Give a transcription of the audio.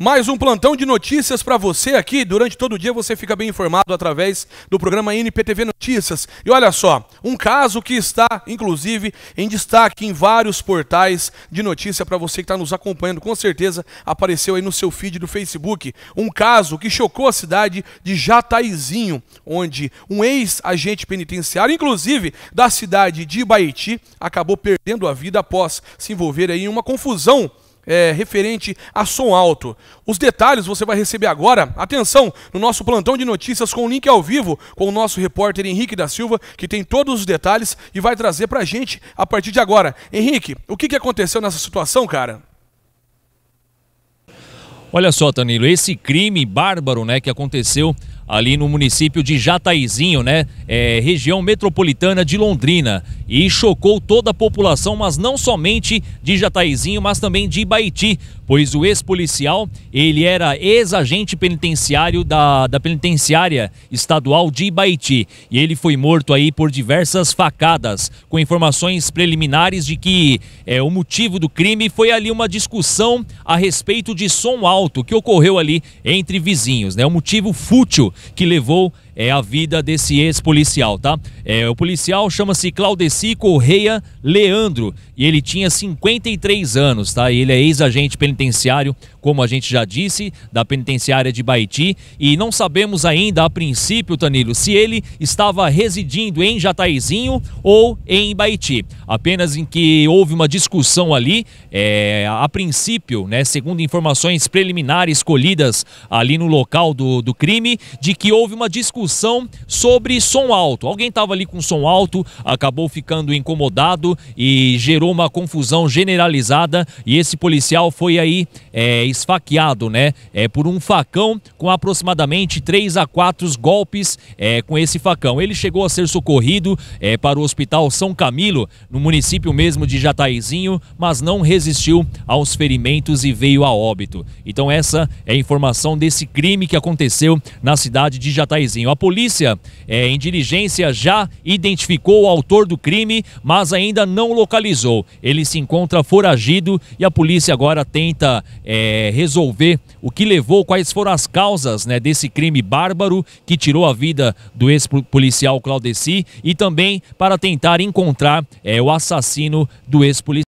Mais um plantão de notícias para você aqui. Durante todo o dia você fica bem informado através do programa NPTV Notícias. E olha só, um caso que está, inclusive, em destaque em vários portais de notícia para você que está nos acompanhando. Com certeza apareceu aí no seu feed do Facebook. Um caso que chocou a cidade de Jataizinho, onde um ex-agente penitenciário, inclusive da cidade de Baiti, acabou perdendo a vida após se envolver aí em uma confusão é, referente a som alto. Os detalhes você vai receber agora, atenção, no nosso plantão de notícias com o link ao vivo com o nosso repórter Henrique da Silva, que tem todos os detalhes e vai trazer pra gente a partir de agora. Henrique, o que, que aconteceu nessa situação, cara? Olha só, Danilo, esse crime bárbaro né, que aconteceu ali no município de Jataizinho, né? É, região metropolitana de Londrina. E chocou toda a população, mas não somente de Jataizinho, mas também de Ibaiti, pois o ex-policial, ele era ex-agente penitenciário da, da penitenciária estadual de Ibaiti. E ele foi morto aí por diversas facadas, com informações preliminares de que é, o motivo do crime foi ali uma discussão a respeito de som alto que ocorreu ali entre vizinhos, né? Um motivo fútil que levou é a vida desse ex-policial, tá? É, o policial chama-se Claudeci Correia Leandro e ele tinha 53 anos, tá? Ele é ex-agente penitenciário, como a gente já disse, da penitenciária de Baiti e não sabemos ainda a princípio, Tanilo, se ele estava residindo em Jataizinho ou em Baiti. Apenas em que houve uma discussão ali, é, a princípio, né, segundo informações preliminares colhidas ali no local do, do crime, de que houve uma discussão discussão sobre som alto. Alguém estava ali com som alto, acabou ficando incomodado e gerou uma confusão generalizada e esse policial foi aí é, esfaqueado, né? É, por um facão com aproximadamente 3 a 4 golpes é, com esse facão. Ele chegou a ser socorrido é, para o Hospital São Camilo, no município mesmo de Jataizinho, mas não resistiu aos ferimentos e veio a óbito. Então essa é a informação desse crime que aconteceu na cidade de Jataizinho polícia, é, em diligência, já identificou o autor do crime, mas ainda não localizou. Ele se encontra foragido e a polícia agora tenta é, resolver o que levou, quais foram as causas né, desse crime bárbaro que tirou a vida do ex-policial Claudeci e também para tentar encontrar é, o assassino do ex-policial.